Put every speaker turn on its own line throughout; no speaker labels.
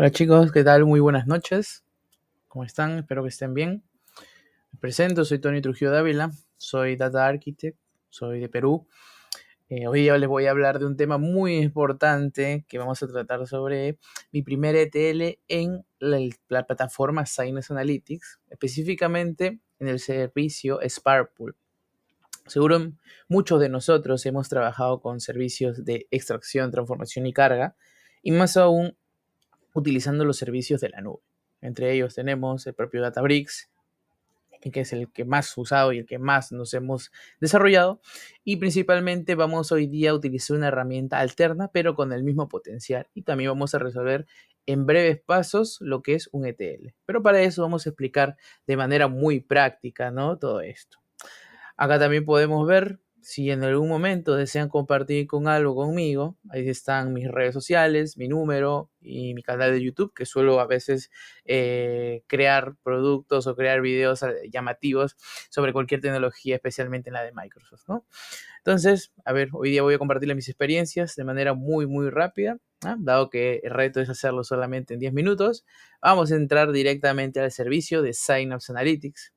Hola chicos, ¿qué tal? Muy buenas noches. ¿Cómo están? Espero que estén bien. Me presento, soy Tony Trujillo Dávila, soy Data Architect, soy de Perú. Eh, hoy les voy a hablar de un tema muy importante que vamos a tratar sobre mi primer ETL en la, plataforma Sinus Analytics, específicamente en el servicio Pool. Seguro muchos de nosotros hemos trabajado con servicios de extracción, transformación y carga, y más aún utilizando los servicios de la nube. Entre ellos tenemos el propio Databricks, que es el que más usado y el que más nos hemos desarrollado. Y principalmente vamos hoy día a utilizar una herramienta alterna, pero con el mismo potencial. Y también vamos a resolver en breves pasos lo que es un ETL. Pero para eso vamos a explicar de manera muy práctica ¿no? todo esto. Acá también podemos ver si en algún momento desean compartir con algo conmigo, ahí están mis redes sociales, mi número y mi canal de YouTube, que suelo a veces eh, crear productos o crear videos eh, llamativos sobre cualquier tecnología, especialmente la de Microsoft, Entonces, a ver, hoy día voy a compartirles mis experiencias de manera muy, muy rápida, ¿ah? dado que el reto es hacerlo solamente en 10 minutos. Vamos a entrar directamente al servicio de Up Analytics.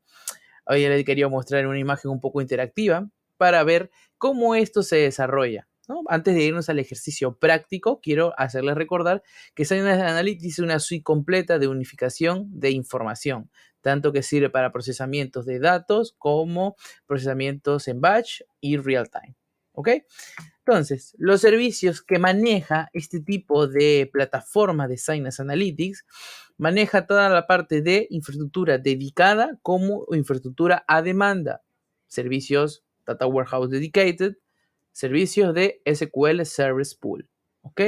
Hoy les quería mostrar una imagen un poco interactiva para ver cómo esto se desarrolla. Antes de irnos al ejercicio práctico, quiero hacerles recordar que Science Analytics es una suite completa de unificación de información, tanto que sirve para procesamientos de datos como procesamientos en batch y real time. ¿Ok? Entonces, los servicios que maneja este tipo de plataforma de Signus Analytics maneja toda la parte de infraestructura dedicada como infraestructura a demanda, servicios Data Warehouse Dedicated, servicios de SQL Service Pool. ¿Ok?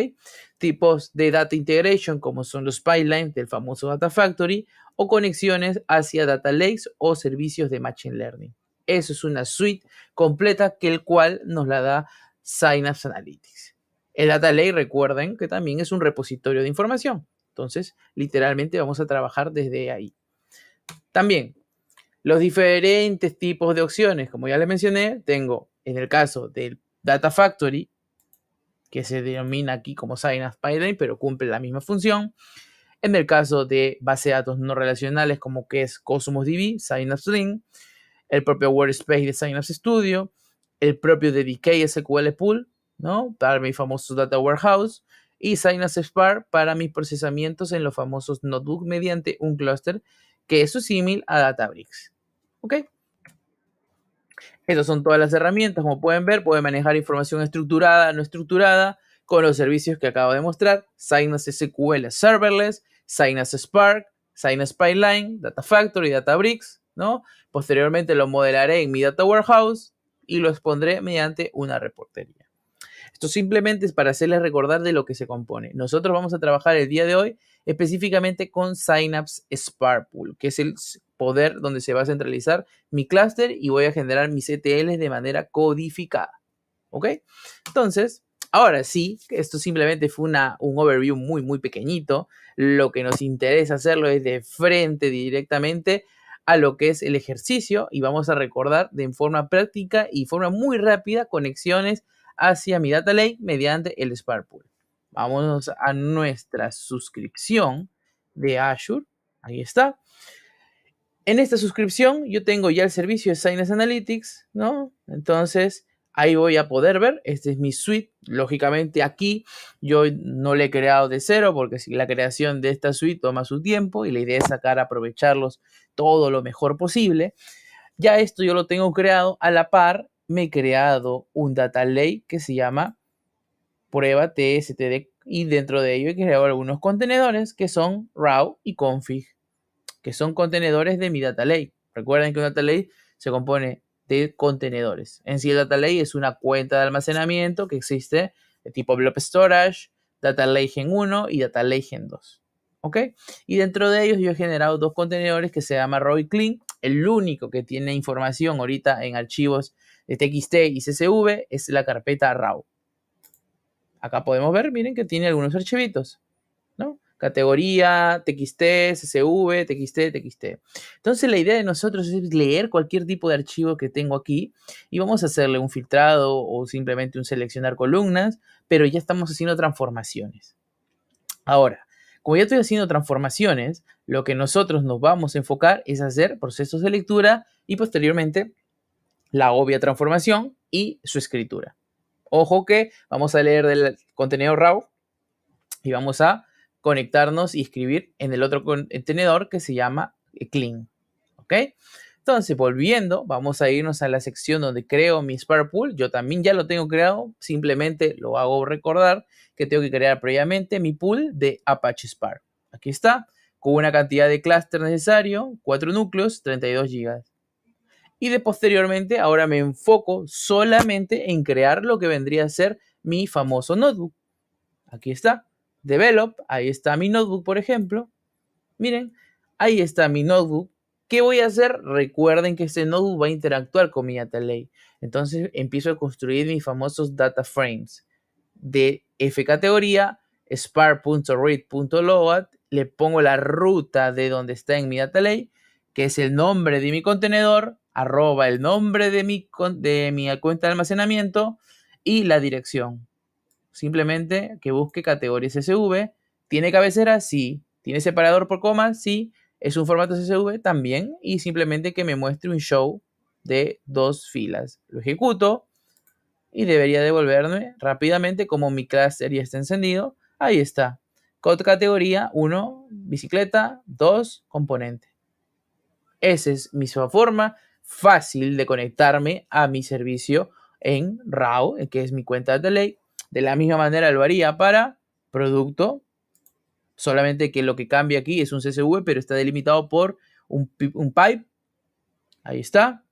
Tipos de data integration como son los pipelines del famoso Data Factory o conexiones hacia data lakes o servicios de machine learning. Eso es una suite completa que el cual nos la da Synapse Analytics. El Data Lake, recuerden que también es un repositorio de información. Entonces, literalmente vamos a trabajar desde ahí. También los diferentes tipos de opciones. Como ya les mencioné, tengo en el caso del Data Factory, que se denomina aquí como Synapse Pipeline, pero cumple la misma función. En el caso de base de datos no relacionales, como que es Cosmos DB, Synapse Link, el propio Workspace de Synapse Studio, el propio de SQL Pool, ¿no? Para mi famoso Data Warehouse, y Synapse Spark para mis procesamientos en los famosos notebooks mediante un clúster que es similar a Databricks. ¿Ok? Estas son todas las herramientas, como pueden ver, pueden manejar información estructurada, no estructurada, con los servicios que acabo de mostrar, Signas SQL Serverless, Signas Spark, Signas Pipeline, Data Factory, Databricks, ¿no? Posteriormente lo modelaré en mi Data Warehouse y lo expondré mediante una reportería. Esto simplemente es para hacerles recordar de lo que se compone. Nosotros vamos a trabajar el día de hoy específicamente con Synapse Spark Pool, que es el poder donde se va a centralizar mi clúster y voy a generar mis ETLs de manera codificada. ¿Ok? Entonces, ahora sí, esto simplemente fue una, un overview muy, muy pequeñito. Lo que nos interesa hacerlo es de frente directamente a lo que es el ejercicio y vamos a recordar de forma práctica y forma muy rápida conexiones hacia mi data lake mediante el Spark Pool. Vamos a nuestra suscripción de Azure. Ahí está en esta suscripción yo tengo ya el servicio de Analytics, ¿no? Entonces, ahí voy a poder ver. Este es mi suite. Lógicamente aquí yo no le he creado de cero porque la creación de esta suite toma su tiempo y la idea es sacar, aprovecharlos todo lo mejor posible. Ya esto yo lo tengo creado. A la par, me he creado un data lake que se llama prueba TSTD y dentro de ello he creado algunos contenedores que son RAW y config que son contenedores de mi data lake. Recuerden que un data lake se compone de contenedores. En sí, el data lake es una cuenta de almacenamiento que existe de tipo blob storage, data lake en 1 y data lake en 2. ¿Ok? Y dentro de ellos yo he generado dos contenedores que se llama y Clean. El único que tiene información ahorita en archivos de TXT y CSV es la carpeta RAW. Acá podemos ver, miren que tiene algunos archivitos categoría, TXT, CSV, TXT, TXT. Entonces la idea de nosotros es leer cualquier tipo de archivo que tengo aquí y vamos a hacerle un filtrado o simplemente un seleccionar columnas, pero ya estamos haciendo transformaciones. Ahora, como ya estoy haciendo transformaciones, lo que nosotros nos vamos a enfocar es hacer procesos de lectura y posteriormente la obvia transformación y su escritura. Ojo que vamos a leer del contenido RAW y vamos a conectarnos y escribir en el otro contenedor que se llama eh, Clean. ¿Ok? Entonces, volviendo, vamos a irnos a la sección donde creo mi Spark Pool. Yo también ya lo tengo creado, simplemente lo hago recordar que tengo que crear previamente mi pool de Apache Spark. Aquí está, con una cantidad de clúster necesario, 4 núcleos, 32 GB. Y de posteriormente, ahora me enfoco solamente en crear lo que vendría a ser mi famoso notebook. Aquí está develop, ahí está mi notebook, por ejemplo. Miren, ahí está mi notebook. ¿Qué voy a hacer? Recuerden que este notebook va a interactuar con mi data Entonces empiezo a construir mis famosos data frames de F categoría, spark.read.load, le pongo la ruta de donde está en mi data que es el nombre de mi contenedor, arroba el nombre de mi, de mi cuenta de almacenamiento y la dirección. Simplemente que busque categoría CSV. ¿Tiene cabecera? Sí. ¿Tiene separador por coma? Sí. ¿Es un formato CSV? También. Y simplemente que me muestre un show de dos filas. Lo ejecuto y debería devolverme rápidamente como mi cluster ya está encendido. Ahí está. Code categoría 1, bicicleta, 2, componente. Esa es mi forma fácil de conectarme a mi servicio en RAW, que es mi cuenta de ley, de la misma manera lo haría para producto, solamente que lo que cambia aquí es un CSV, pero está delimitado por un, pipe. Ahí está.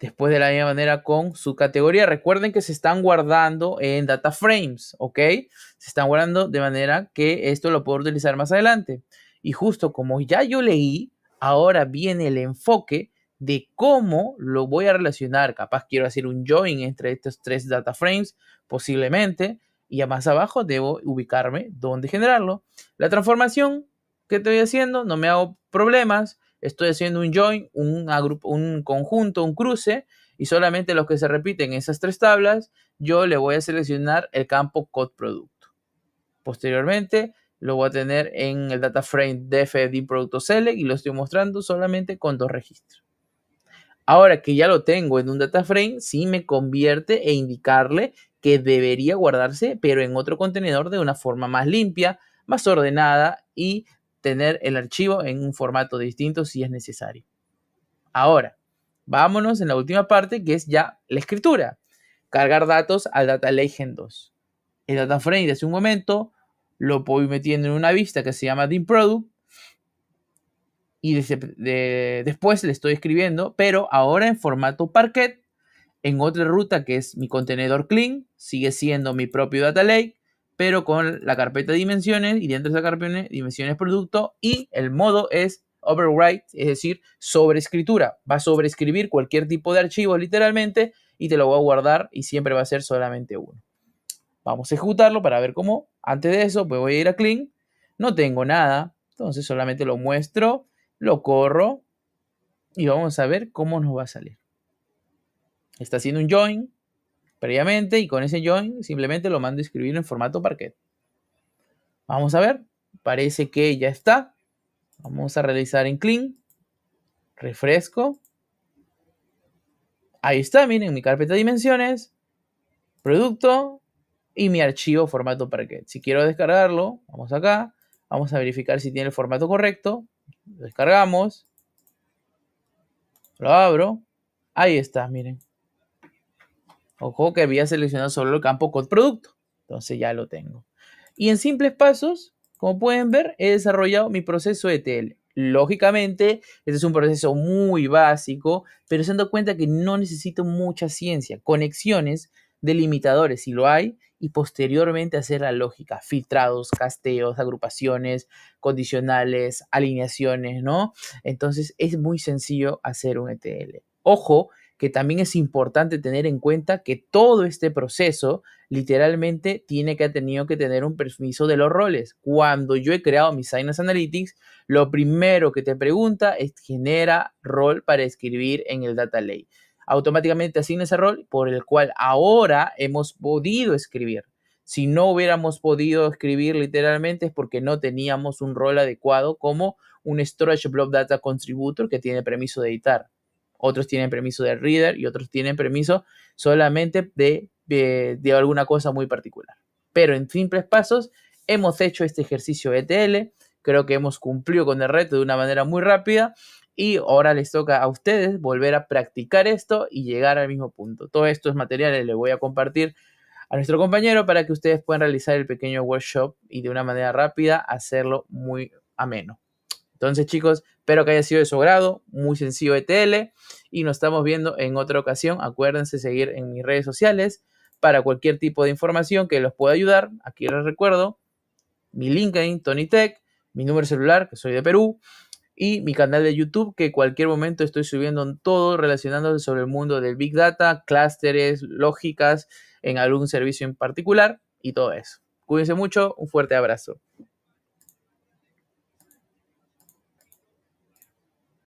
Después de la misma manera con su categoría. Recuerden que se están guardando en data frames, ¿ok? Se están guardando de manera que esto lo puedo utilizar más adelante. Y justo como ya yo leí, ahora viene el enfoque de cómo lo voy a relacionar. Capaz quiero hacer un join entre estos tres data frames, posiblemente, y más abajo debo ubicarme dónde generarlo. La transformación que estoy haciendo, no me hago problemas, estoy haciendo un join, un, un conjunto, un cruce, y solamente los que se repiten en esas tres tablas, yo le voy a seleccionar el campo code producto. Posteriormente, lo voy a tener en el data frame DFD producto select y lo estoy mostrando solamente con dos registros. Ahora que ya lo tengo en un data frame, sí me convierte e indicarle que debería guardarse, pero en otro contenedor de una forma más limpia, más ordenada y tener el archivo en un formato distinto si es necesario. Ahora, vámonos en la última parte que es ya la escritura. Cargar datos al Data Legend 2. El data frame de hace un momento lo voy metiendo en una vista que se llama DIM y después le estoy escribiendo, pero ahora en formato parquet, en otra ruta que es mi contenedor clean, sigue siendo mi propio data lake, pero con la carpeta dimensiones y dentro de esa carpeta dimensiones producto y el modo es overwrite, es decir, sobreescritura. Va a sobreescribir cualquier tipo de archivo literalmente y te lo voy a guardar y siempre va a ser solamente uno. Vamos a ejecutarlo para ver cómo. Antes de eso, voy a ir a clean. No tengo nada, entonces solamente lo muestro lo corro y vamos a ver cómo nos va a salir. Está haciendo un join previamente y con ese join simplemente lo mando a escribir en formato parquet. Vamos a ver, parece que ya está. Vamos a realizar en clean, refresco. Ahí está, miren, mi carpeta de dimensiones, producto y mi archivo formato parquet. Si quiero descargarlo, vamos acá, vamos a verificar si tiene el formato correcto, descargamos. Lo abro. Ahí está, miren. Ojo que había seleccionado solo el campo Code producto. Entonces ya lo tengo. Y en simples pasos, como pueden ver, he desarrollado mi proceso ETL. Lógicamente, este es un proceso muy básico, pero se cuenta que no necesito mucha ciencia. Conexiones delimitadores, si lo hay, y posteriormente hacer la lógica, filtrados, casteos, agrupaciones, condicionales, alineaciones, ¿no? Entonces es muy sencillo hacer un ETL. Ojo, que también es importante tener en cuenta que todo este proceso literalmente tiene que ha tenido que tener un permiso de los roles. Cuando yo he creado mis Sinus Analytics, lo primero que te pregunta es genera rol para escribir en el data lake automáticamente asigna ese rol por el cual ahora hemos podido escribir. Si no hubiéramos podido escribir literalmente es porque no teníamos un rol adecuado como un Storage Blob Data Contributor que tiene permiso de editar. Otros tienen permiso de reader y otros tienen permiso solamente de alguna cosa muy particular. Pero en simples pasos hemos hecho este ejercicio ETL. Creo que hemos cumplido con el reto de una manera muy rápida y ahora les toca a ustedes volver a practicar esto y llegar al mismo punto. Todo esto es material, le voy a compartir a nuestro compañero para que ustedes puedan realizar el pequeño workshop y de una manera rápida hacerlo muy ameno. Entonces chicos, espero que haya sido de su agrado. muy sencillo ETL y nos estamos viendo en otra ocasión. Acuérdense seguir en mis redes sociales para cualquier tipo de información que los pueda ayudar. Aquí les recuerdo mi LinkedIn, Tony Tech, mi número celular, que soy de Perú, y mi canal de YouTube, que cualquier momento estoy subiendo en todo relacionándose sobre el mundo del Big Data, clústeres, lógicas en algún servicio en particular y todo eso. Cuídense mucho, un fuerte abrazo.